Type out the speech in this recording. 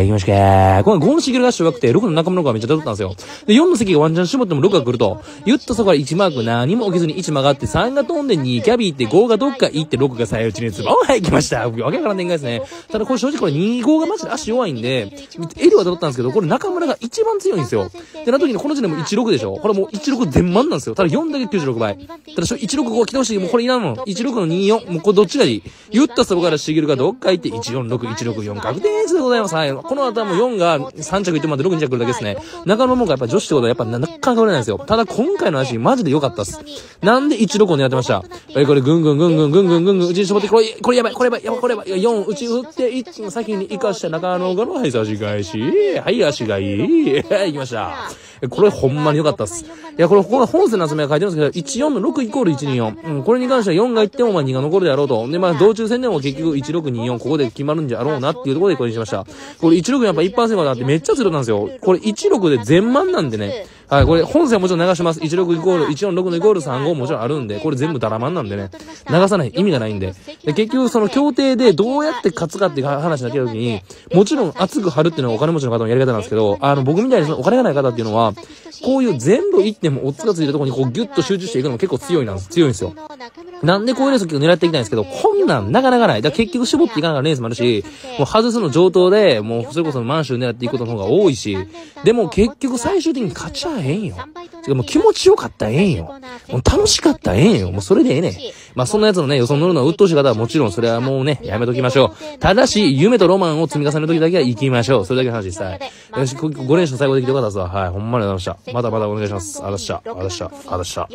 い行きましょうか。この5のシギルがシュ生、6のて、間の村がめっちゃ取ったんですよ。で、4の席がワンチャン絞っても6が来ると。言ったそこから1マーク何も起きずに1曲がって、3が飛んで2キャビーって、5がどっか行って、6が最内にズボンはい、きました。わけわからん展開ですね。ただこれ正直これ2、5がマジで足弱いんで、エルは取ったんですけど、これ中村が一番強いんですよ。で、な時にこの時点も1、6でしょこれもう1、6全満なんですよ。ただ4だけ96倍。ただ1、6、5来てほしい。もうこれいらんの。1、6の2、4。もうこれどっちがいい言ったそこからシギルがどっか行って、1、4、6、1、6、4確定数でございます。はい。この後はもう4が3着いってまで6に着来るだけですね。中野もがやっぱ女子ってことはやっぱなかなか取れないんですよ。ただ今回の話、マジで良かったっす。なんで1、6を狙ってました。え、これぐんぐんぐんぐんぐんぐんぐんぐん、うちに絞って、これ、これやばい、これやばい、やばい、これやばい。4、うち打って、1の先に生かした中野がの、はい、差し返し。はい、足がいい。行きました。これほんまに良かったっす。いや、これ、ここの本線の集めが書いてるんですけど、14の6イコール124。うん、これに関しては4がいっても、まあ2が残るであろうと。で、まあ、道中戦でも結局1624、ここで決まるんじゃろうなっていうところでこれにしました。これ一16やっぱ一般成功だってめっちゃ強なんですよ。これ16で全満なんでね。はい、これ本線もちろん流します。16イコール、146のイコール35もちろんあるんで、これ全部ダラマンなんでね。流さない意味がないんで。で、結局その協定でどうやって勝つかっていう話になって時に、もちろん熱く張るっていうのはお金持ちの方のやり方なんですけど、あの、僕みたいにそのお金がない方っていうのは、こういう全部1点もおっつがついたところにこうギュッと集中していくのも結構強いなんです。強いんですよ。なんでこういうレースを狙っていきたいんですけど、こんなんなかなかない。だから結局絞っていかながらレースもあるし、もう外すの上等で、もうそれこそ満州狙っていくことの方が多いし、でも結局最終的に勝ちはええんよ。てかもう気持ちよかったらええんよ。もう楽しかったらええんよ。もうそれでええねん。まあそんなやつのね、予想乗るのは鬱陶しい方はもちろんそれはもうね、やめときましょう。ただし、夢とロマンを積み重ねる時だけは行きましょう。それだけの話でした。よし、5連勝最後できてよかったぞ。はい。ほんまにありがとうございました。またまたお願いします。あらっした。あらした。あらした。